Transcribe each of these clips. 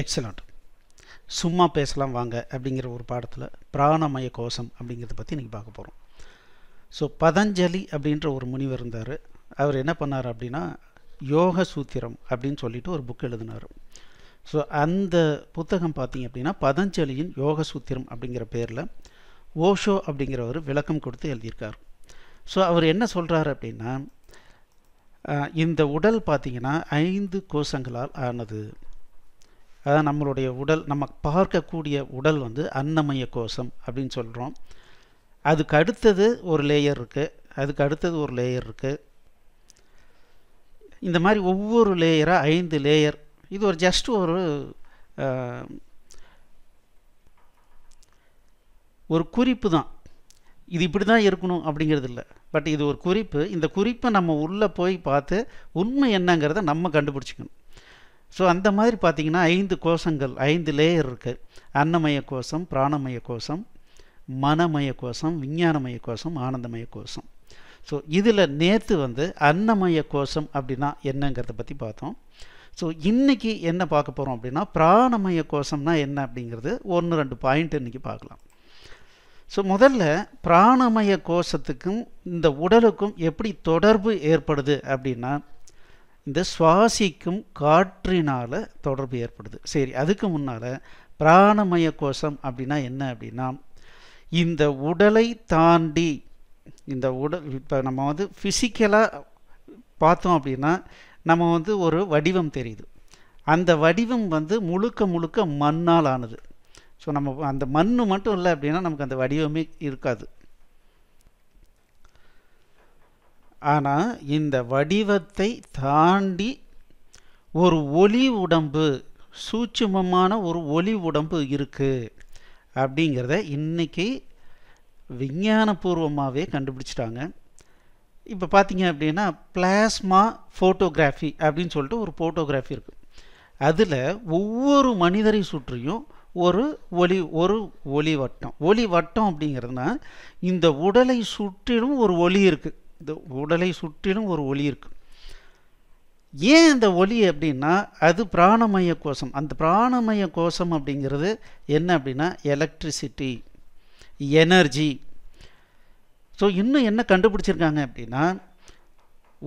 excellent சும்மா பேசலாம் வாங்க அப்படிங்கிற ஒரு பாடத்தில் பிராணமய கோஷம் அப்படிங்கிறத பற்றி இன்றைக்கி பார்க்க போகிறோம் ஸோ பதஞ்சலி அப்படின்ற ஒரு முனிவர் இருந்தார் அவர் என்ன பண்ணார் அப்படின்னா யோக சூத்திரம் அப்படின்னு சொல்லிட்டு ஒரு புக் எழுதினார் ஸோ அந்த புத்தகம் பார்த்திங்க அப்படின்னா பதஞ்சலியின் யோக சூத்திரம் அப்படிங்கிற பேரில் ஓஷோ அப்படிங்கிறவர் விளக்கம் கொடுத்து எழுதியிருக்கார் ஸோ அவர் என்ன சொல்கிறார் அப்படின்னா இந்த உடல் பார்த்திங்கன்னா ஐந்து கோஷங்களால் ஆனது அதாவது நம்மளுடைய உடல் நம்ம பார்க்கக்கூடிய உடல் வந்து அன்னமய கோஷம் அப்படின்னு சொல்கிறோம் அதுக்கு அடுத்தது ஒரு லேயர் இருக்குது அதுக்கு அடுத்தது ஒரு லேயர் இருக்குது இந்த மாதிரி ஒவ்வொரு லேயராக ஐந்து லேயர் இது ஒரு ஜஸ்ட் ஒரு ஒரு குறிப்பு தான் இது இப்படி தான் இருக்கணும் அப்படிங்கிறது இல்லை பட் இது ஒரு குறிப்பு இந்த குறிப்பை நம்ம உள்ளே போய் பார்த்து உண்மை என்னங்கிறத நம்ம கண்டுபிடிச்சிக்கணும் ஸோ அந்த மாதிரி பார்த்திங்கன்னா ஐந்து கோஷங்கள் ஐந்து லேயர் இருக்குது அன்னமய கோஷம் பிராணமய கோஷம் மனமய கோஷம் விஞ்ஞானமய கோஷம் ஆனந்தமய கோஷம் ஸோ இதில் நேற்று வந்து அன்னமய கோஷம் அப்படின்னா என்னங்கிறத பற்றி பார்த்தோம் ஸோ இன்றைக்கி என்ன பார்க்க போகிறோம் அப்படின்னா பிராணமய கோஷம்னா என்ன அப்படிங்கிறது ஒன்று ரெண்டு பாயிண்ட் இன்றைக்கி பார்க்கலாம் ஸோ முதல்ல பிராணமய கோஷத்துக்கும் இந்த உடலுக்கும் எப்படி தொடர்பு ஏற்படுது அப்படின்னா இந்த சுவாசிக்கும் காற்றினால் தொடர்பு ஏற்படுது சரி அதுக்கு முன்னால் பிராணமய கோஷம் அப்படின்னா என்ன அப்படின்னா இந்த உடலை தாண்டி இந்த உடல் இப்போ நம்ம வந்து ஃபிசிக்கலாக பார்த்தோம் அப்படின்னா நம்ம வந்து ஒரு வடிவம் தெரியுது அந்த வடிவம் வந்து முழுக்க முழுக்க மண்ணால் ஆனது ஸோ நம்ம அந்த மண் மட்டும் இல்லை அப்படின்னா நமக்கு அந்த வடிவமே இருக்காது ஆனால் இந்த வடிவத்தை தாண்டி ஒரு ஒளி உடம்பு சூட்சுமமான ஒரு ஒளி உடம்பு இருக்குது அப்படிங்கிறத இன்றைக்கி விஞ்ஞானபூர்வமாகவே கண்டுபிடிச்சிட்டாங்க இப்போ பார்த்தீங்க அப்படின்னா பிளாஸ்மா ஃபோட்டோகிராஃபி அப்படின்னு சொல்லிட்டு ஒரு ஃபோட்டோகிராஃபி இருக்குது அதில் ஒவ்வொரு மனிதரை சுற்றியும் ஒரு ஒளி ஒரு ஒளி வட்டம் ஒளி வட்டம் அப்படிங்கிறதுனா இந்த உடலை சுற்றிலும் ஒரு ஒளி இருக்குது இந்த உடலை சுற்றிலும் ஒரு ஒளி இருக்குது ஏன் இந்த ஒலி அப்படின்னா அது பிராணமய கோஷம் அந்த பிராணமய கோஷம் அப்படிங்கிறது என்ன அப்படின்னா எலக்ட்ரிசிட்டி எனர்ஜி ஸோ இன்னும் என்ன கண்டுபிடிச்சிருக்காங்க அப்படின்னா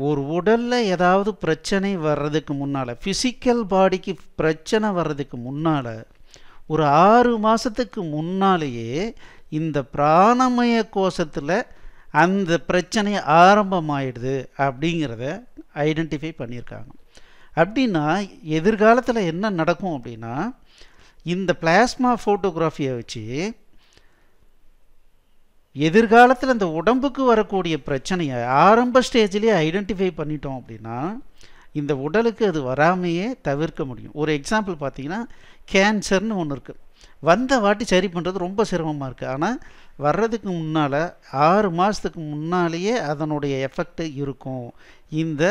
ஒரு உடலில் ஏதாவது பிரச்சனை வர்றதுக்கு முன்னால் ஃபிசிக்கல் பாடிக்கு பிரச்சனை வர்றதுக்கு முன்னால் ஒரு ஆறு மாதத்துக்கு முன்னாலேயே இந்த பிராணமய கோஷத்தில் அந்த பிரச்சனை ஆரம்பமாயிடுது அப்படிங்கிறத ஐடென்டிஃபை பண்ணியிருக்காங்க அப்படின்னா எதிர்காலத்தில் என்ன நடக்கும் அப்படின்னா இந்த பிளாஸ்மா ஃபோட்டோகிராஃபியை வச்சு எதிர்காலத்தில் இந்த உடம்புக்கு வரக்கூடிய பிரச்சனையை ஆரம்ப ஸ்டேஜ்லேயே ஐடென்டிஃபை பண்ணிட்டோம் அப்படின்னா இந்த உடலுக்கு அது வராமையே தவிர்க்க முடியும் ஒரு எக்ஸாம்பிள் பார்த்தீங்கன்னா கேன்சர்னு ஒன்று இருக்குது வந்த வாட்டி சரி பண்ணுறது ரொம்ப சிரமமாக இருக்குது ஆனால் வர்றதுக்கு முன்னால் ஆறு மாதத்துக்கு முன்னாலேயே அதனுடைய எஃபெக்ட் இருக்கும் இந்த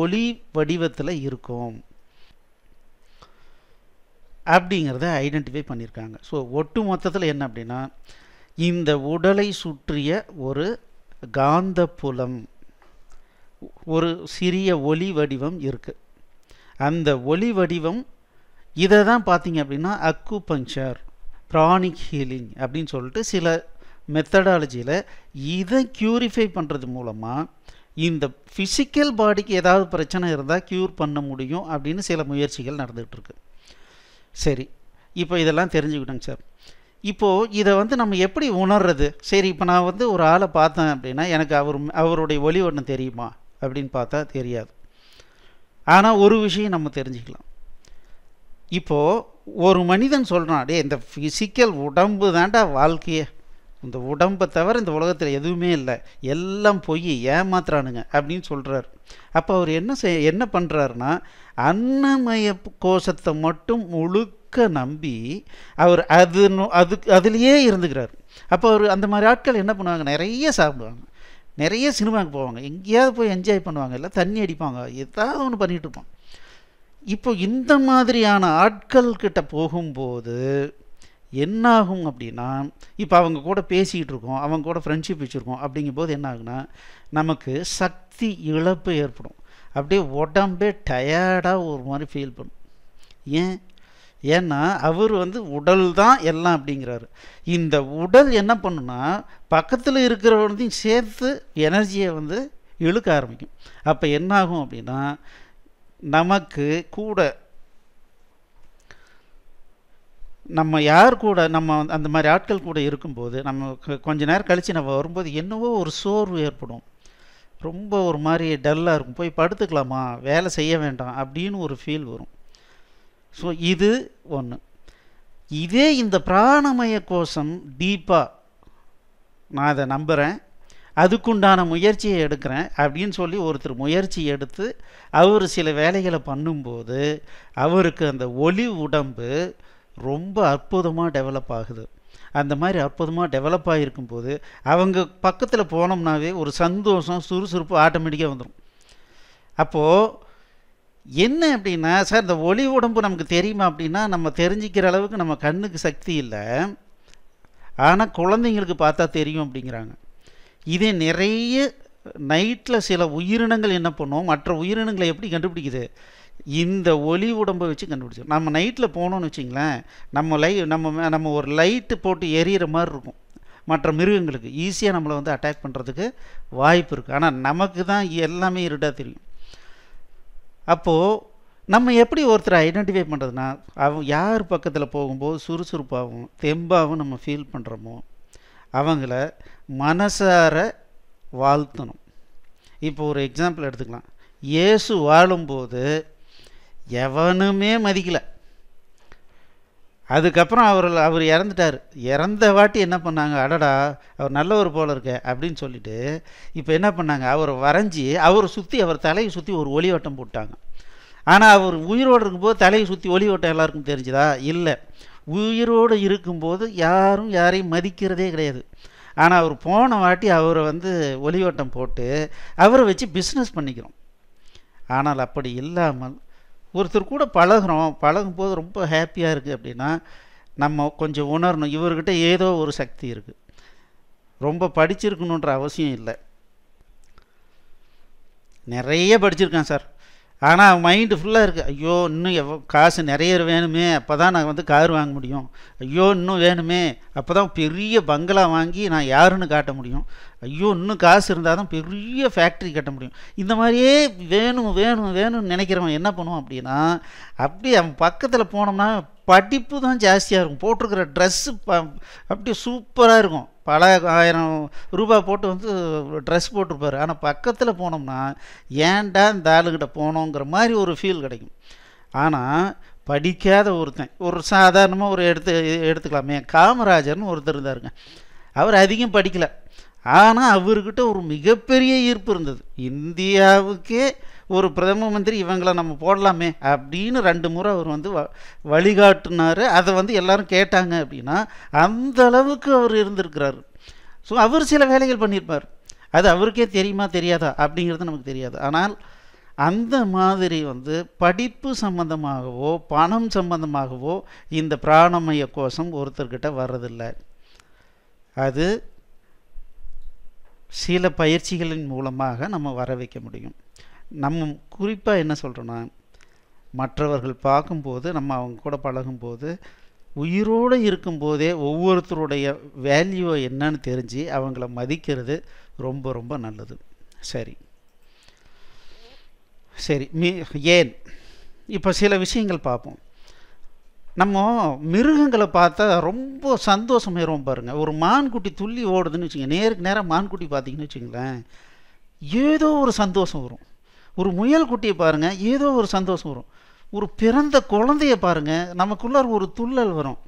ஒளி வடிவத்தில் இருக்கும் அப்படிங்கிறத ஐடென்டிஃபை பண்ணியிருக்காங்க ஸோ ஒட்டு மொத்தத்தில் என்ன அப்படின்னா இந்த உடலை சுற்றிய ஒரு காந்த புலம் ஒரு சிறிய ஒளி வடிவம் இருக்குது அந்த ஒளி வடிவம் இதை தான் பார்த்தீங்க அப்படின்னா அக்கு பங்க்சர் ப்ரானிக் ஹீலிங் அப்படின்னு சொல்லிட்டு சில மெத்தடாலஜியில் இதை க்யூரிஃபை பண்ணுறது மூலமாக இந்த ஃபிசிக்கல் பாடிக்கு ஏதாவது பிரச்சனை இருந்தால் க்யூர் பண்ண முடியும் அப்படின்னு சில முயற்சிகள் நடந்துகிட்ருக்கு சரி இப்போ இதெல்லாம் தெரிஞ்சுக்கிட்டோங்க சார் இப்போது இதை வந்து நம்ம எப்படி உணர்றது சரி இப்போ நான் வந்து ஒரு ஆளை பார்த்தேன் அப்படின்னா எனக்கு அவர் அவருடைய ஒளி ஒன்று தெரியுமா அப்படின்னு பார்த்தா தெரியாது ஆனால் ஒரு விஷயம் நம்ம தெரிஞ்சுக்கலாம் இப்போது ஒரு மனிதன் சொல்கிறான் அப்படியே இந்த ஃபிசிக்கல் உடம்பு தான்டா வாழ்க்கையே இந்த உடம்பை தவிர இந்த உலகத்தில் எதுவுமே இல்லை எல்லாம் பொய் ஏமாத்துறானுங்க அப்படின்னு சொல்கிறார் அப்போ அவர் என்ன செய் என்ன பண்ணுறாருன்னா அன்னமய கோஷத்தை மட்டும் முழுக்க நம்பி அவர் அது அது அதுலேயே இருந்துக்கிறார் அப்போ அவர் அந்த மாதிரி ஆட்கள் என்ன பண்ணுவாங்க நிறைய சாப்பிடுவாங்க நிறைய சினிமாவுக்கு போவாங்க எங்கேயாவது போய் என்ஜாய் பண்ணுவாங்க இல்லை தண்ணி அடிப்பாங்க ஏதாவது ஒன்று பண்ணிகிட்டு இருப்பான் இப்போ இந்த மாதிரியான ஆட்கள்கிட்ட போகும்போது என்னாகும் அப்படின்னா இப்போ அவங்க கூட பேசிக்கிட்டு இருக்கோம் அவங்க கூட ஃப்ரெண்ட்ஷிப் வச்சுருக்கோம் அப்படிங்கும்போது என்ன ஆகுனா நமக்கு சக்தி இழப்பு ஏற்படும் அப்படியே உடம்பே டயர்டாக ஒரு மாதிரி ஃபீல் பண்ணும் ஏன் ஏன்னா அவர் வந்து உடல் தான் எல்லாம் அப்படிங்கிறாரு இந்த உடல் என்ன பண்ணுன்னா பக்கத்தில் இருக்கிறவனையும் சேர்த்து எனர்ஜியை வந்து இழுக்க ஆரம்பிக்கும் அப்போ என்னாகும் அப்படின்னா நமக்கு கூட நம்ம யார் கூட நம்ம அந்த மாதிரி ஆட்கள் கூட இருக்கும்போது நம்ம கொஞ்ச நேரம் கழித்து நம்ம வரும்போது என்னவோ ஒரு சோர்வு ஏற்படும் ரொம்ப ஒரு மாதிரி டல்லாக இருக்கும் போய் படுத்துக்கலாமா வேலை செய்ய வேண்டாம் அப்படின்னு ஒரு ஃபீல் வரும் ஸோ இது ஒன்று இதே இந்த பிராணமய கோஷம் டீப்பாக நான் அதை நம்புகிறேன் அதுக்குண்டான முயற்சியை எடுக்கிறேன் அப்படின்னு சொல்லி ஒருத்தர் முயற்சி எடுத்து அவர் சில வேலைகளை பண்ணும்போது அவருக்கு அந்த ஒளி உடம்பு ரொம்ப அற்புதமாக டெவலப் ஆகுது அந்த மாதிரி அற்புதமாக டெவலப் ஆகிருக்கும் போது அவங்க பக்கத்தில் போனோம்னாவே ஒரு சந்தோஷம் சுறுசுறுப்பு ஆட்டோமேட்டிக்காக வந்துடும் அப்போது என்ன அப்படின்னா சார் இந்த ஒளி உடம்பு நமக்கு தெரியுமா அப்படின்னா நம்ம தெரிஞ்சிக்கிற அளவுக்கு நம்ம கண்ணுக்கு சக்தி இல்லை ஆனால் குழந்தைங்களுக்கு பார்த்தா தெரியும் அப்படிங்கிறாங்க இதே நிறைய நைட்டில் சில உயிரினங்கள் என்ன பண்ணும் மற்ற உயிரினங்களை எப்படி கண்டுபிடிக்குது இந்த ஒலி உடம்பை வச்சு கண்டுபிடிச்சோம் நம்ம நைட்டில் போனோம்னு வச்சிங்களேன் நம்ம லை நம்ம நம்ம ஒரு லைட்டு போட்டு எரியிற மாதிரி இருக்கும் மற்ற மிருகங்களுக்கு ஈஸியாக நம்மளை வந்து அட்டாக் பண்ணுறதுக்கு வாய்ப்பு இருக்குது ஆனால் நமக்கு தான் எல்லாமே இருட்டாக தெரியும் அப்போது நம்ம எப்படி ஒருத்தரை ஐடென்டிஃபை பண்ணுறதுனா அவன் யார் பக்கத்தில் போகும்போது சுறுசுறுப்பாகவும் தெம்பாகவும் நம்ம ஃபீல் பண்ணுறோமோ அவங்கள மனசார வாழ்த்தணும் இப்போ ஒரு எக்ஸாம்பிள் எடுத்துக்கலாம் இயேசு வாழும்போது எவனுமே மதிக்கலை அதுக்கப்புறம் அவர் அவர் இறந்துட்டார் இறந்த வாட்டி என்ன பண்ணாங்க அடடா அவர் நல்லவர் போல இருக்க அப்படின்னு சொல்லிட்டு இப்போ என்ன பண்ணாங்க அவர் வரைஞ்சி அவரை சுற்றி அவர் தலையை சுற்றி ஒரு ஒளிவட்டம் போட்டாங்க ஆனால் அவர் உயிரோடு இருக்கும்போது தலையை சுற்றி ஒளிவட்டம் எல்லாருக்கும் தெரிஞ்சுதா இல்லை உயிரோடு இருக்கும்போது யாரும் யாரையும் மதிக்கிறதே கிடையாது ஆனால் அவர் போன வாட்டி அவரை வந்து ஒளிவட்டம் போட்டு அவரை வச்சு பிஸ்னஸ் பண்ணிக்கிறோம் ஆனால் அப்படி இல்லாமல் ஒருத்தர் கூட பழகிறோம் பழகும்போது ரொம்ப ஹாப்பியாக இருக்குது அப்படின்னா நம்ம கொஞ்சம் உணரணும் இவர்கிட்ட ஏதோ ஒரு சக்தி இருக்குது ரொம்ப படிச்சிருக்கணுன்ற அவசியம் இல்லை நிறைய படிச்சிருக்கேன் சார் ஆனால் மைண்டு ஃபுல்லாக இருக்குது ஐயோ இன்னும் எவ் காசு நிறைய வேணுமே அப்போ தான் நான் வந்து கார் வாங்க முடியும் ஐயோ இன்னும் வேணுமே அப்போ தான் பெரிய பங்களா வாங்கி நான் யாருன்னு காட்ட முடியும் ஐயோ இன்னும் காசு இருந்தால் தான் பெரிய ஃபேக்ட்ரி கட்ட முடியும் இந்த மாதிரியே வேணும் வேணும் வேணும்னு நினைக்கிறவன் என்ன பண்ணுவோம் அப்படின்னா அப்படி அவன் பக்கத்தில் போனோம்னா படிப்பு தான் ஜாஸ்தியாக இருக்கும் போட்டிருக்கிற ட்ரெஸ்ஸு அப்படியே சூப்பராக இருக்கும் பல ஆயிரம் ரூபா போட்டு வந்து ட்ரெஸ் போட்டிருப்பார் ஆனால் பக்கத்தில் போனோம்னா ஏன்டா இந்த ஆளுகிட்ட போனோங்கிற மாதிரி ஒரு ஃபீல் கிடைக்கும் ஆனால் படிக்காத ஒருத்தன் ஒரு சாதாரணமாக ஒரு எடுத்து எடுத்துக்கலாமே காமராஜர்னு ஒருத்தர் இருந்தாருங்க அவர் அதிகம் படிக்கலை ஆனால் அவர்கிட்ட ஒரு மிகப்பெரிய ஈர்ப்பு இருந்தது இந்தியாவுக்கே ஒரு பிரதம மந்திரி இவங்களை நம்ம போடலாமே அப்படின்னு ரெண்டு முறை அவர் வந்து வ வழிகாட்டினார் அதை வந்து எல்லாரும் கேட்டாங்க அப்படின்னா அந்த அளவுக்கு அவர் இருந்திருக்கிறார் ஸோ அவர் சில வேலைகள் பண்ணியிருப்பார் அது அவருக்கே தெரியுமா தெரியாதா அப்படிங்கிறது நமக்கு தெரியாது ஆனால் அந்த மாதிரி வந்து படிப்பு சம்பந்தமாகவோ பணம் சம்பந்தமாகவோ இந்த பிராணமய கோஷம் ஒருத்தர்கிட்ட வர்றதில்லை அது சில பயிற்சிகளின் மூலமாக நம்ம வர வைக்க முடியும் நம்ம குறிப்பாக என்ன சொல்கிறோன்னா மற்றவர்கள் பார்க்கும்போது நம்ம அவங்க கூட பழகும்போது உயிரோடு இருக்கும்போதே ஒவ்வொருத்தருடைய வேல்யூவை என்னன்னு தெரிஞ்சு அவங்கள மதிக்கிறது ரொம்ப ரொம்ப நல்லது சரி சரி மீ ஏன் இப்போ சில விஷயங்கள் பார்ப்போம் நம்ம மிருகங்களை பார்த்தா ரொம்ப சந்தோஷமாயிரும் பாருங்க ஒரு மான்குட்டி துள்ளி ஓடுதுன்னு வச்சுக்கோங்க நேருக்கு நேராக மான்குட்டி பார்த்தீங்கன்னு வச்சுங்களேன் ஏதோ ஒரு சந்தோஷம் வரும் ஒரு முயல் குட்டியை பாருங்கள் ஏதோ ஒரு சந்தோஷம் வரும் ஒரு பிறந்த குழந்தைய பாருங்கள் நமக்குள்ளார் ஒரு துள்ளல் வரும்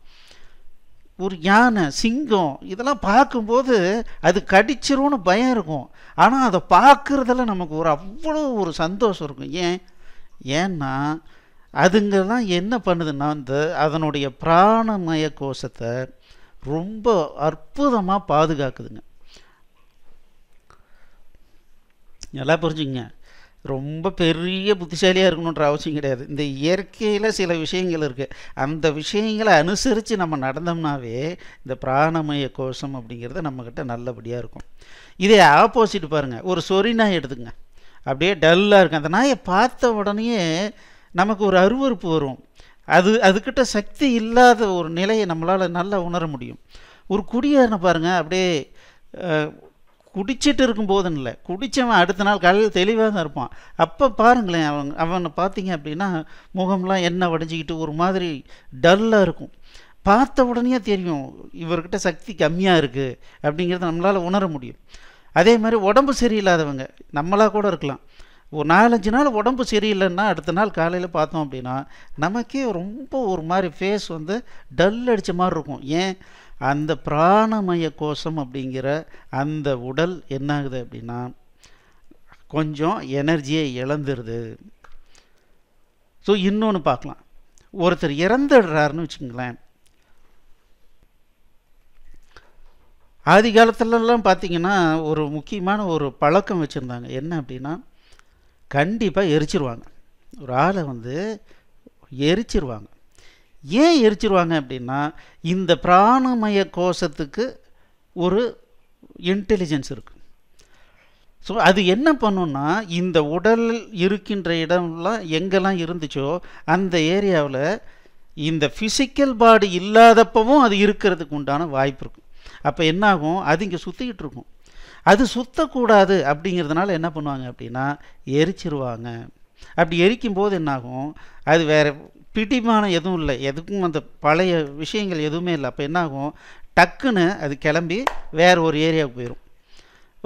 ஒரு யானை சிங்கம் இதெல்லாம் பார்க்கும்போது அது கடிச்சிரும்னு பயம் இருக்கும் ஆனால் அதை பார்க்குறதுல நமக்கு ஒரு அவ்வளோ ஒரு சந்தோஷம் இருக்கும் ஏன் ஏன்னா அதுங்கெல்லாம் என்ன பண்ணுதுன்னா வந்து அதனுடைய பிராணமய கோஷத்தை ரொம்ப அற்புதமாக பாதுகாக்குதுங்க நல்லா புரிஞ்சுங்க ரொம்ப பெரிய புத்திசாலியாக இருக்கணுன்ற அவசியம் கிடையாது இந்த இயற்கையில் சில விஷயங்கள் இருக்குது அந்த விஷயங்களை அனுசரித்து நம்ம நடந்தோம்னாவே இந்த பிராணமய கோஷம் அப்படிங்கிறது நம்மக்கிட்ட நல்லபடியாக இருக்கும் இதே ஆப்போசிட் பாருங்கள் ஒரு சொறி நாய் எடுத்துங்க அப்படியே டல்லாக இருக்கும் அந்த நாயை பார்த்த உடனே நமக்கு ஒரு அருவறுப்பு வரும் அது அதுக்கிட்ட சக்தி இல்லாத ஒரு நிலையை நம்மளால் நல்லா உணர முடியும் ஒரு குடியாரனை பாருங்கள் அப்படியே குடிச்சிட்டு இருக்கும்போதுன்னு இல்லை குடித்தவன் அடுத்த நாள் காலையில் தெளிவாக தான் இருப்பான் அப்போ பாருங்களேன் அவன் அவனை பார்த்தீங்க அப்படின்னா முகம்லாம் எண்ணெய் வடைஞ்சிக்கிட்டு ஒரு மாதிரி டல்லாக இருக்கும் பார்த்த உடனே தெரியும் இவர்கிட்ட சக்தி கம்மியாக இருக்குது அப்படிங்கிறத நம்மளால் உணர முடியும் அதே மாதிரி உடம்பு சரியில்லாதவங்க நம்மளாக கூட இருக்கலாம் ஒரு நாலஞ்சு நாள் உடம்பு சரியில்லைன்னா அடுத்த நாள் காலையில் பார்த்தோம் அப்படின்னா நமக்கே ரொம்ப ஒரு மாதிரி ஃபேஸ் வந்து டல் அடித்த மாதிரி இருக்கும் ஏன் அந்த பிராணமய கோஷம் அப்படிங்கிற அந்த உடல் என்னாகுது அப்படின்னா கொஞ்சம் எனர்ஜியை இழந்துருது ஸோ இன்னொன்று பார்க்கலாம் ஒருத்தர் இறந்துடுறாருன்னு வச்சுங்களேன் ஆதி காலத்துலலாம் பார்த்திங்கன்னா ஒரு முக்கியமான ஒரு பழக்கம் வச்சுருந்தாங்க என்ன அப்படின்னா கண்டிப்பாக எரிச்சிருவாங்க ஒரு ஆளை வந்து எரிச்சிருவாங்க ஏன் எரிச்சிருவாங்க அப்படின்னா இந்த பிராணமய கோஷத்துக்கு ஒரு இன்டெலிஜென்ஸ் இருக்கு ஸோ அது என்ன பண்ணுன்னா இந்த உடல் இருக்கின்ற இடம்லாம் எங்கெல்லாம் இருந்துச்சோ அந்த ஏரியாவில் இந்த ஃபிசிக்கல் பாடி இல்லாதப்பவும் அது இருக்கிறதுக்கு உண்டான வாய்ப்பு இருக்கும் அப்போ என்னாகும் அது இங்கே சுற்றிக்கிட்டு இருக்கும் அது சுத்தக்கூடாது அப்படிங்கிறதுனால என்ன பண்ணுவாங்க அப்படின்னா எரிச்சிருவாங்க அப்படி எரிக்கும் போது என்னாகும் அது வேறு பிடிமானம் எதுவும் இல்லை எதுக்கும் அந்த பழைய விஷயங்கள் எதுவுமே இல்லை அப்போ என்னாகும் டக்குன்னு அது கிளம்பி வேறு ஒரு ஏரியாவுக்கு போயிடும்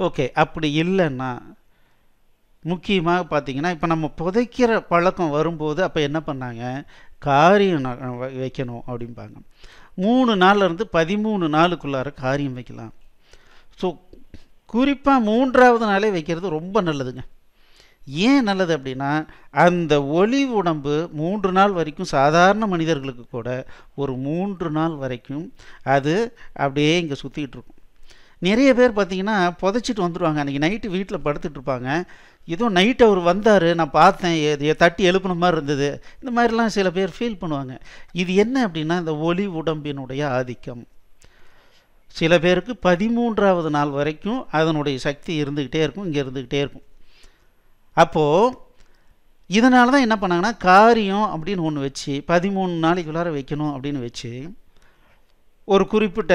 ஓகே அப்படி இல்லைன்னா முக்கியமாக பார்த்தீங்கன்னா இப்போ நம்ம புதைக்கிற பழக்கம் வரும்போது அப்போ என்ன பண்ணாங்க காரியம் வைக்கணும் அப்படிம்பாங்க மூணு நாள்லேருந்து பதிமூணு நாளுக்குள்ளார காரியம் வைக்கலாம் ஸோ குறிப்பாக மூன்றாவது நாளே வைக்கிறது ரொம்ப நல்லதுங்க ஏன் நல்லது அப்படின்னா அந்த ஒளி உடம்பு மூன்று நாள் வரைக்கும் சாதாரண மனிதர்களுக்கு கூட ஒரு மூன்று நாள் வரைக்கும் அது அப்படியே இங்கே சுற்றிக்கிட்டு இருக்கும் நிறைய பேர் பார்த்தீங்கன்னா புதைச்சிட்டு வந்துடுவாங்க அன்றைக்கி நைட்டு வீட்டில் படுத்துட்டு இருப்பாங்க ஏதோ நைட்டு அவர் வந்தார் நான் பார்த்தேன் தட்டி எழுப்பின மாதிரி இருந்தது இந்த மாதிரிலாம் சில பேர் ஃபீல் பண்ணுவாங்க இது என்ன அப்படின்னா இந்த ஒளி உடம்பினுடைய ஆதிக்கம் சில பேருக்கு பதிமூன்றாவது நாள் வரைக்கும் அதனுடைய சக்தி இருந்துக்கிட்டே இருக்கும் இங்கே இருந்துக்கிட்டே இருக்கும் அப்போது இதனால தான் என்ன பண்ணாங்கன்னா காரியம் அப்படின்னு ஒன்று வச்சு பதிமூணு நாளைக்குள்ளார வைக்கணும் அப்படின்னு வச்சு ஒரு குறிப்பிட்ட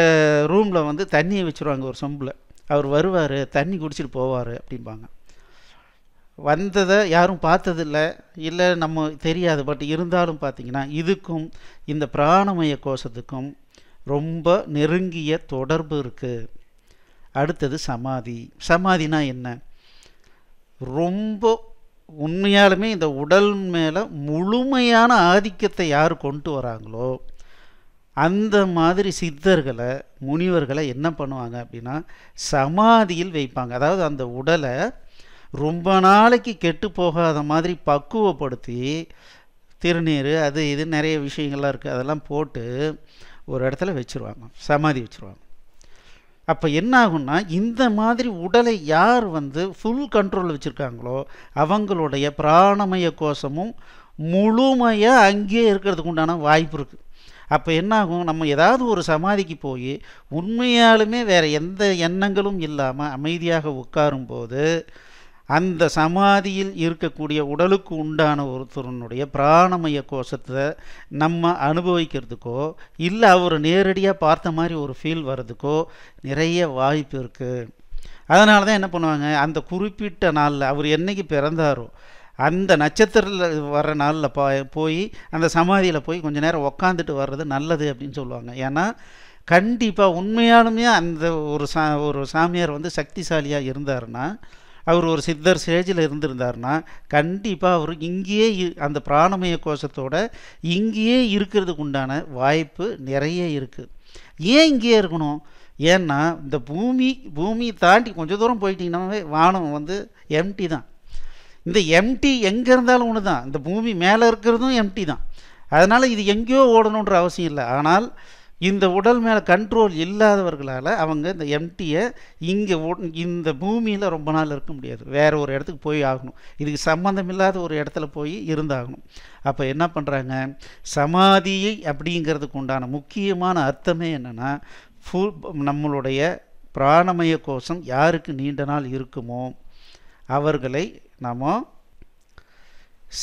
ரூமில் வந்து தண்ணியை வச்சுருவாங்க ஒரு சொம்பில் அவர் வருவார் தண்ணி குடிச்சிட்டு போவார் அப்படிம்பாங்க வந்ததை யாரும் பார்த்ததில்ல இல்லை நம்ம தெரியாது பட் இருந்தாலும் பார்த்திங்கன்னா இதுக்கும் இந்த பிராணமய கோஷத்துக்கும் ரொம்ப நெருங்கிய தொடர்பு இருக்குது அடுத்தது சமாதி சமாதினா என்ன ரொம்ப உண்மையாலுமே இந்த உடல் மேலே முழுமையான ஆதிக்கத்தை யார் கொண்டு வராங்களோ அந்த மாதிரி சித்தர்களை முனிவர்களை என்ன பண்ணுவாங்க அப்படின்னா சமாதியில் வைப்பாங்க அதாவது அந்த உடலை ரொம்ப நாளைக்கு கெட்டு போகாத மாதிரி பக்குவப்படுத்தி திருநீர் அது இது நிறைய விஷயங்கள்லாம் இருக்குது அதெல்லாம் போட்டு ஒரு இடத்துல வச்சுருவாங்க சமாதி வச்சுருவாங்க அப்போ என்ன ஆகும்னா இந்த மாதிரி உடலை யார் வந்து ஃபுல் கண்ட்ரோல் வச்சுருக்காங்களோ அவங்களுடைய பிராணமய கோஷமும் முழுமையாக அங்கேயே இருக்கிறதுக்கு உண்டான வாய்ப்பு இருக்குது அப்போ என்னாகும் நம்ம ஏதாவது ஒரு சமாதிக்கு போய் உண்மையாலுமே வேறு எந்த எண்ணங்களும் இல்லாமல் அமைதியாக உட்காரும்போது அந்த சமாதியில் இருக்கக்கூடிய உடலுக்கு உண்டான ஒருத்தருனுடைய பிராணமய கோஷத்தை நம்ம அனுபவிக்கிறதுக்கோ இல்லை அவர் நேரடியாக பார்த்த மாதிரி ஒரு ஃபீல் வர்றதுக்கோ நிறைய வாய்ப்பு இருக்குது அதனால தான் என்ன பண்ணுவாங்க அந்த குறிப்பிட்ட நாளில் அவர் என்றைக்கு பிறந்தாரோ அந்த நட்சத்திரத்தில் வர்ற நாளில் போய் அந்த சமாதியில் போய் கொஞ்சம் நேரம் உக்காந்துட்டு வர்றது நல்லது அப்படின்னு சொல்லுவாங்க ஏன்னா கண்டிப்பாக உண்மையாலுமே அந்த ஒரு சா ஒரு சாமியார் வந்து சக்திசாலியாக இருந்தாருன்னா அவர் ஒரு சித்தர் ஸ்டேஜில் இருந்திருந்தார்னா கண்டிப்பாக அவர் இங்கேயே அந்த பிராணமய கோஷத்தோட இங்கேயே இருக்கிறதுக்கு உண்டான வாய்ப்பு நிறைய இருக்குது ஏன் இங்கேயே இருக்கணும் ஏன்னா இந்த பூமி பூமியை தாண்டி கொஞ்சம் தூரம் போயிட்டிங்கன்னாவே வானம் வந்து எம்டி தான் இந்த எம்டி எங்கே இருந்தாலும் ஒன்று தான் இந்த பூமி மேலே இருக்கிறதும் எம்டி தான் அதனால் இது எங்கேயோ ஓடணுன்ற அவசியம் இல்லை ஆனால் இந்த உடல் மேலே கண்ட்ரோல் இல்லாதவர்களால் அவங்க இந்த எம்டியை இங்கே இந்த பூமியில் ரொம்ப நாள் இருக்க முடியாது வேறு ஒரு இடத்துக்கு போய் ஆகணும் இதுக்கு சம்மந்தம் இல்லாத ஒரு இடத்துல போய் இருந்தாகணும் அப்போ என்ன பண்ணுறாங்க சமாதியை அப்படிங்கிறதுக்கு உண்டான முக்கியமான அர்த்தமே என்னென்னா ஃபுல் நம்மளுடைய பிராணமய கோஷம் யாருக்கு நீண்ட நாள் இருக்குமோ அவர்களை நாம்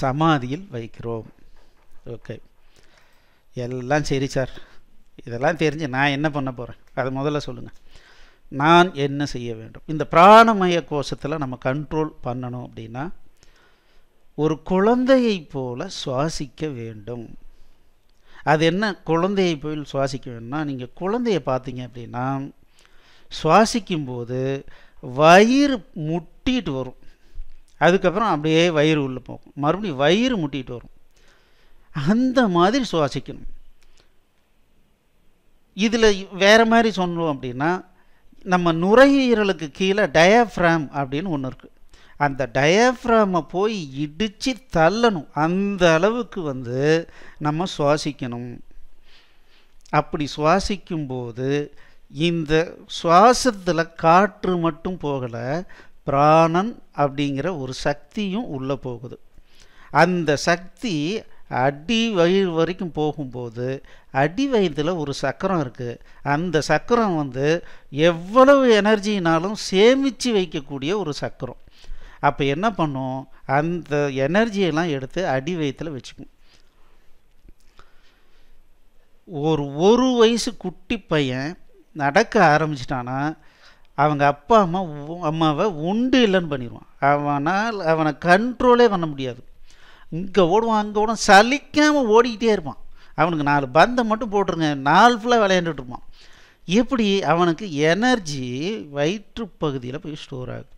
சமாதியில் வைக்கிறோம் ஓகே எல்லாம் சரி சார் இதெல்லாம் தெரிஞ்சு நான் என்ன பண்ண போகிறேன் அது முதல்ல சொல்லுங்கள் நான் என்ன செய்ய வேண்டும் இந்த பிராணமய கோஷத்தில் நம்ம கண்ட்ரோல் பண்ணணும் அப்படின்னா ஒரு குழந்தையை போல சுவாசிக்க வேண்டும் அது என்ன குழந்தையை போய் சுவாசிக்க வேணும்னா நீங்கள் குழந்தைய பார்த்தீங்க அப்படின்னா சுவாசிக்கும்போது வயிறு முட்டிகிட்டு வரும் அதுக்கப்புறம் அப்படியே வயிறு உள்ளே போகும் மறுபடியும் வயிறு முட்டிகிட்டு வரும் அந்த மாதிரி சுவாசிக்கணும் இதில் வேறு மாதிரி சொன்னோம் அப்படின்னா நம்ம நுரையீரலுக்கு கீழே டயஃப்ராம் அப்படின்னு ஒன்று இருக்குது அந்த டயஃப்ராமை போய் இடித்து தள்ளணும் அந்த அளவுக்கு வந்து நம்ம சுவாசிக்கணும் அப்படி சுவாசிக்கும்போது இந்த சுவாசத்தில் காற்று மட்டும் போகலை பிராணன் அப்படிங்கிற ஒரு சக்தியும் உள்ளே போகுது அந்த சக்தி அடி வயிறு வரைக்கும் போகும்போது அடி வயிற்றில் ஒரு சக்கரம் இருக்குது அந்த சக்கரம் வந்து எவ்வளவு எனர்ஜினாலும் சேமித்து வைக்கக்கூடிய ஒரு சக்கரம் அப்போ என்ன பண்ணும் அந்த எனர்ஜியெல்லாம் எடுத்து அடி வயிற்றில் வச்சுக்கும் ஒரு ஒரு வயசு குட்டி பையன் நடக்க ஆரம்பிச்சிட்டான்னா அவங்க அப்பா அம்மா அம்மாவை உண்டு இல்லைன்னு பண்ணிடுவான் அவனால் அவனை கண்ட்ரோலே பண்ண முடியாது இங்கே ஓடுவான் அங்கே ஓடுவான் சலிக்காமல் ஓடிக்கிட்டே இருப்பான் அவனுக்கு நாலு பந்தை மட்டும் போட்டுருங்க நாள் ஃபுல்லாக விளையாண்டுட்டு இருப்பான் எப்படி அவனுக்கு எனர்ஜி வயிற்று பகுதியில் போய் ஸ்டோர் ஆகும்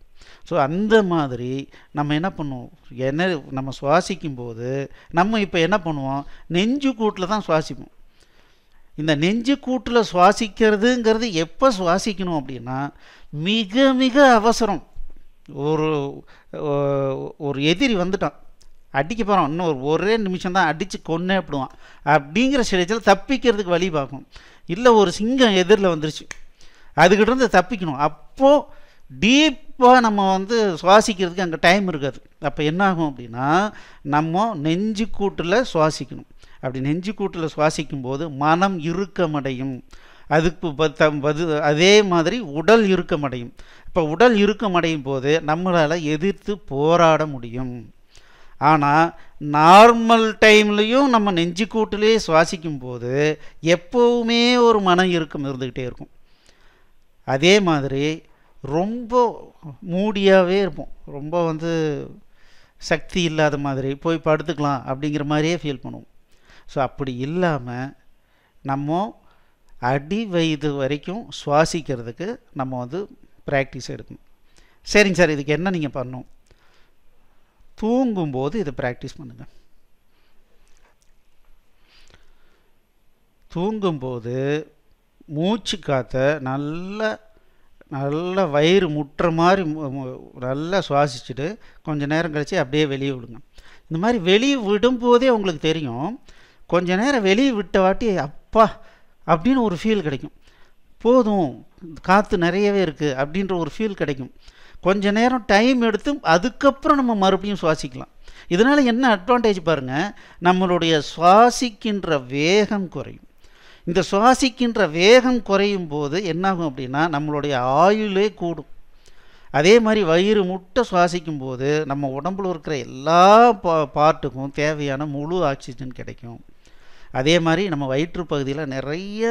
ஸோ அந்த மாதிரி நம்ம என்ன பண்ணுவோம் என நம்ம சுவாசிக்கும் போது நம்ம இப்போ என்ன பண்ணுவோம் நெஞ்சு கூட்டில் தான் சுவாசிப்போம் இந்த நெஞ்சு கூட்டில் சுவாசிக்கிறதுங்கிறது எப்போ சுவாசிக்கணும் அப்படின்னா மிக மிக அவசரம் ஒரு ஒரு எதிரி வந்துட்டான் அடிக்க போகிறோம் இன்னும் ஒரு ஒரே நிமிஷம் தான் அடித்து கொன்னே அப்படிவான் அப்படிங்கிற ஸ்டேஜில் தப்பிக்கிறதுக்கு வழி பார்க்கும் இல்லை ஒரு சிங்கம் எதிரில் வந்துருச்சு அதுக்கிட்டேருந்து தப்பிக்கணும் அப்போது டீப்பாக நம்ம வந்து சுவாசிக்கிறதுக்கு அங்கே டைம் இருக்காது அப்போ என்னாகும் அப்படின்னா நம்ம நெஞ்சு கூட்டில் சுவாசிக்கணும் அப்படி நெஞ்சு கூட்டில் சுவாசிக்கும் போது மனம் இறுக்கமடையும் அதுக்கு பது அதே மாதிரி உடல் இறுக்கமடையும் இப்போ உடல் இறுக்கமடையும் போது நம்மளால் எதிர்த்து போராட முடியும் ஆனால் நார்மல் டைம்லேயும் நம்ம நெஞ்சுக்கூட்டிலே சுவாசிக்கும் போது எப்போவுமே ஒரு மன இறுக்கம் இருந்துக்கிட்டே இருக்கும் அதே மாதிரி ரொம்ப மூடியாகவே இருப்போம் ரொம்ப வந்து சக்தி இல்லாத மாதிரி போய் படுத்துக்கலாம் அப்படிங்கிற மாதிரியே ஃபீல் பண்ணுவோம் ஸோ அப்படி இல்லாமல் நம்ம அடி வயது வரைக்கும் சுவாசிக்கிறதுக்கு நம்ம வந்து ப்ராக்டிஸ் எடுக்கணும் சரிங்க சார் இதுக்கு என்ன நீங்கள் பண்ணணும் தூங்கும்போது இதை ப்ராக்டிஸ் பண்ணுங்கள் தூங்கும்போது மூச்சு காற்றை நல்லா நல்லா வயிறு முற்ற மாதிரி நல்லா சுவாசிச்சுட்டு கொஞ்சம் நேரம் கழித்து அப்படியே வெளியே விடுங்க இந்த மாதிரி வெளியே விடும்போதே உங்களுக்கு தெரியும் கொஞ்சம் நேரம் வெளியே விட்ட வாட்டி அப்பா அப்படின்னு ஒரு ஃபீல் கிடைக்கும் போதும் காற்று நிறையவே இருக்குது அப்படின்ற ஒரு ஃபீல் கிடைக்கும் கொஞ்ச நேரம் டைம் எடுத்து அதுக்கப்புறம் நம்ம மறுபடியும் சுவாசிக்கலாம் இதனால் என்ன அட்வான்டேஜ் பாருங்கள் நம்மளுடைய சுவாசிக்கின்ற வேகம் குறையும் இந்த சுவாசிக்கின்ற வேகம் குறையும் போது என்னாகும் அப்படின்னா நம்மளுடைய ஆயுளே கூடும் அதே மாதிரி வயிறு முட்டை சுவாசிக்கும் போது நம்ம உடம்புல இருக்கிற எல்லா பா பார்ட்டுக்கும் தேவையான முழு ஆக்சிஜன் கிடைக்கும் அதே மாதிரி நம்ம வயிற்று பகுதியில் நிறைய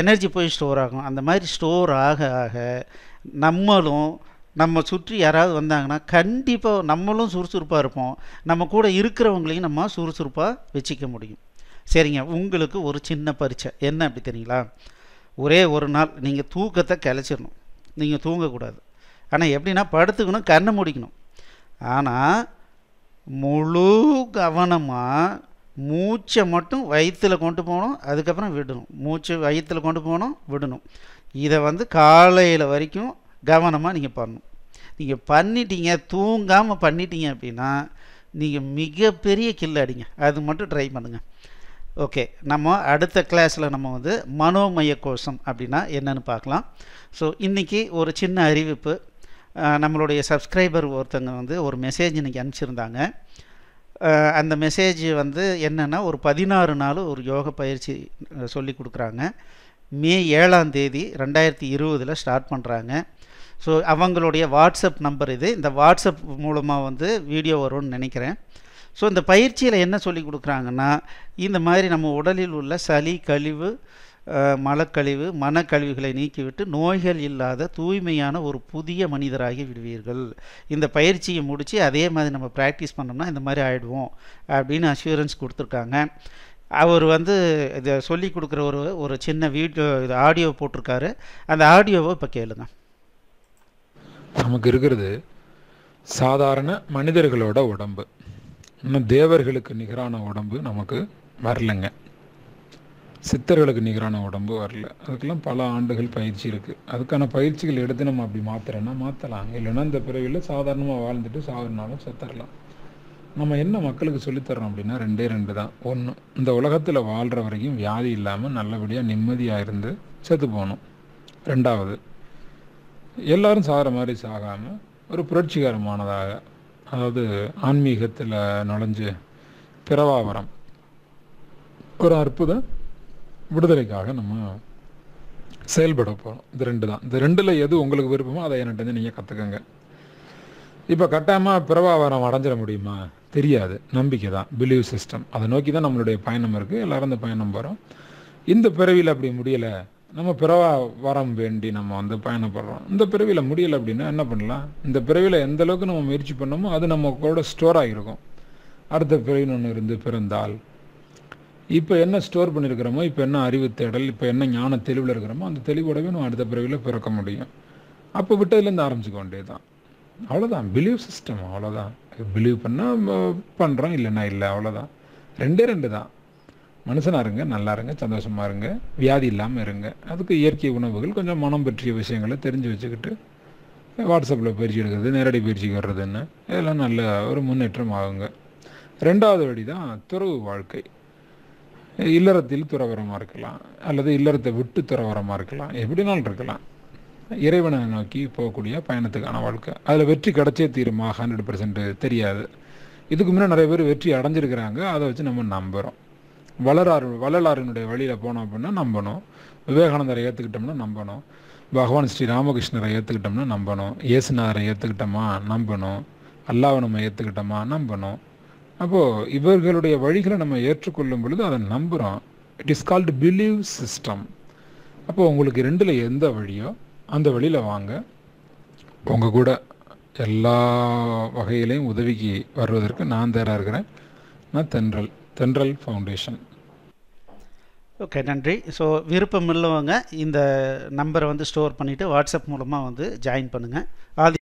எனர்ஜி போய் ஸ்டோர் ஆகும் அந்த மாதிரி ஸ்டோர் ஆக ஆக நம்மளும் நம்ம சுற்றி யாராவது வந்தாங்கன்னா கண்டிப்பாக நம்மளும் சுறுசுறுப்பாக இருப்போம் நம்ம கூட இருக்கிறவங்களையும் நம்ம சுறுசுறுப்பாக வச்சுக்க முடியும் சரிங்க உங்களுக்கு ஒரு சின்ன பரீட்சை என்ன அப்படி தெரியுங்களா ஒரே ஒரு நாள் நீங்கள் தூக்கத்தை கிளச்சிடணும் நீங்கள் தூங்கக்கூடாது ஆனால் எப்படின்னா படுத்துக்கணும் கண்ணை முடிக்கணும் ஆனால் முழு கவனமாக மூச்சை மட்டும் வயிற்றில் கொண்டு போகணும் அதுக்கப்புறம் விடணும் மூச்சை வயிற்றில் கொண்டு போகணும் விடணும் இதை வந்து காலையில் வரைக்கும் கவனமாக நீங்கள் பண்ணணும் நீங்கள் பண்ணிட்டீங்க தூங்காமல் பண்ணிட்டீங்க அப்படின்னா நீங்கள் மிகப்பெரிய கில்லடிங்க அது மட்டும் ட்ரை பண்ணுங்கள் ஓகே நம்ம அடுத்த கிளாஸில் நம்ம வந்து மனோமய கோஷம் அப்படின்னா என்னென்னு பார்க்கலாம் ஸோ இன்றைக்கி ஒரு சின்ன அறிவிப்பு நம்மளுடைய சப்ஸ்கிரைபர் ஒருத்தங்க வந்து ஒரு மெசேஜ் இன்றைக்கி அனுப்பிச்சிருந்தாங்க அந்த மெசேஜ் வந்து என்னென்னா ஒரு பதினாறு நாள் ஒரு யோக பயிற்சி சொல்லி கொடுக்குறாங்க மே ஏழாம் தேதி ரெண்டாயிரத்தி இருபதில் ஸ்டார்ட் பண்ணுறாங்க ஸோ அவங்களுடைய வாட்ஸ்அப் நம்பர் இது இந்த வாட்ஸ்அப் மூலமாக வந்து வீடியோ வரும்னு நினைக்கிறேன் ஸோ இந்த பயிற்சியில் என்ன சொல்லி கொடுக்குறாங்கன்னா இந்த மாதிரி நம்ம உடலில் உள்ள சளி கழிவு மலக்கழிவு மனக்கழிவுகளை நீக்கிவிட்டு நோய்கள் இல்லாத தூய்மையான ஒரு புதிய மனிதராகி விடுவீர்கள் இந்த பயிற்சியை முடித்து அதே மாதிரி நம்ம ப்ராக்டிஸ் பண்ணோம்னா இந்த மாதிரி ஆகிடுவோம் அப்படின்னு அஷூரன்ஸ் கொடுத்துருக்காங்க அவர் வந்து இதை சொல்லி கொடுக்குற ஒரு ஒரு சின்ன வீடியோ இது ஆடியோ போட்டிருக்காரு அந்த ஆடியோவை இப்போ கேளுங்கள் நமக்கு இருக்கிறது சாதாரண மனிதர்களோட உடம்பு இன்னும் தேவர்களுக்கு நிகரான உடம்பு நமக்கு வரலைங்க சித்தர்களுக்கு நிகரான உடம்பு வரல அதுக்கெல்லாம் பல ஆண்டுகள் பயிற்சி இருக்குது அதுக்கான பயிற்சிகள் எடுத்து நம்ம அப்படி மாற்றுறேன்னா மாற்றலாம் இல்லைன்னா இந்த பிறவியில் சாதாரணமாக வாழ்ந்துட்டு சாகுனாலும் செத்துடலாம் நம்ம என்ன மக்களுக்கு சொல்லித்தரோம் அப்படின்னா ரெண்டே ரெண்டு தான் ஒன்று இந்த உலகத்தில் வாழ்கிற வரைக்கும் வியாதி இல்லாமல் நல்லபடியாக நிம்மதியாக இருந்து செத்து போகணும் ரெண்டாவது எல்லாரும் சாகிற மாதிரி சாகாமல் ஒரு புரட்சிகரமானதாக அதாவது ஆன்மீகத்தில் நுழைஞ்சு பிறவாவரம் ஒரு அற்புத விடுதலைக்காக நம்ம செயல்பட போகிறோம் இது ரெண்டு தான் இந்த ரெண்டில் எது உங்களுக்கு விருப்பமோ அதை என்கிட்ட நீங்கள் கற்றுக்கங்க இப்போ கட்டாயமாக பிறவாவரம் அடைஞ்சிட முடியுமா தெரியாது நம்பிக்கை தான் பிலீவ் சிஸ்டம் அதை நோக்கி தான் நம்மளுடைய பயணம் இருக்குது எல்லோரும் அந்த பயணம் போகிறோம் இந்த பிறவியில் அப்படி முடியலை நம்ம பிறவா வரம் வேண்டி நம்ம வந்து பயணப்படுறோம் இந்த பிறவியில் முடியலை அப்படின்னா என்ன பண்ணலாம் இந்த பிறவியில் எந்த அளவுக்கு நம்ம முயற்சி பண்ணோமோ அது நம்ம கூட ஸ்டோர் ஆகியிருக்கும் அடுத்த பிறவியில் ஒன்று இருந்து பிறந்தால் இப்போ என்ன ஸ்டோர் பண்ணியிருக்கிறோமோ இப்போ என்ன அறிவு தேடல் இப்போ என்ன ஞான தெளிவில் இருக்கிறோமோ அந்த தெளிவோடவே நம்ம அடுத்த பிறவியில் பிறக்க முடியும் அப்போ விட்டதுலேருந்து ஆரம்பிச்சுக்க வேண்டியது தான் அவ்வளோதான் பிலீவ் சிஸ்டம் அவ்வளோதான் பிலீவ் பண்ணால் பண்ணுறோம் இல்லைன்னா இல்லை அவ்வளோதான் ரெண்டே ரெண்டு தான் மனுஷனாக இருங்க நல்லா இருங்க சந்தோஷமாக இருங்க வியாதி இல்லாமல் இருங்க அதுக்கு இயற்கை உணவுகள் கொஞ்சம் மனம் பற்றிய விஷயங்களை தெரிஞ்சு வச்சுக்கிட்டு வாட்ஸ்அப்பில் பயிற்சி எடுக்கிறது நேரடி பயிற்சி கட்டுறதுன்னு இதெல்லாம் நல்ல ஒரு முன்னேற்றம் ஆகுங்க ரெண்டாவது வழி தான் துறவு வாழ்க்கை இல்லறத்தில் துறவரமாக இருக்கலாம் அல்லது இல்லறத்தை விட்டு துறவரமாக இருக்கலாம் எப்படினாலும் இருக்கலாம் இறைவனை நோக்கி போகக்கூடிய பயணத்துக்கான வாழ்க்கை அதில் வெற்றி கிடச்சே தீருமா ஹண்ட்ரட் பர்சன்ட் தெரியாது இதுக்கு முன்னே நிறைய பேர் வெற்றி அடைஞ்சிருக்கிறாங்க அதை வச்சு நம்ம நம்புகிறோம் வளராறு வள்ளலாரினுடைய வழியில் போனோம் அப்படின்னா நம்பணும் விவேகானந்தரை ஏற்றுக்கிட்டோம்னா நம்பணும் பகவான் ஸ்ரீ ராமகிருஷ்ணரை ஏற்றுக்கிட்டோம்னா நம்பணும் இயேசுநாதரை ஏற்றுக்கிட்டோமா நம்பணும் அல்லாவை நம்ம ஏற்றுக்கிட்டோமா நம்பணும் அப்போது இவர்களுடைய வழிகளை நம்ம ஏற்றுக்கொள்ளும் பொழுது அதை நம்புகிறோம் it is called belief system அப்போது உங்களுக்கு ரெண்டில் எந்த வழியோ அந்த வழியில் வாங்க உங்கள் கூட எல்லா வகையிலையும் உதவிக்கு வருவதற்கு நான் தேராக இருக்கிறேன் நான் தென்றல் தென்றல் ஃபவுண்டேஷன் ஓகே நன்றி ஸோ விருப்பம் இல்லவங்க இந்த நம்பரை வந்து ஸ்டோர் பண்ணிவிட்டு வாட்ஸ்அப் மூலமாக வந்து ஜாயின் பண்ணுங்கள் ஆதி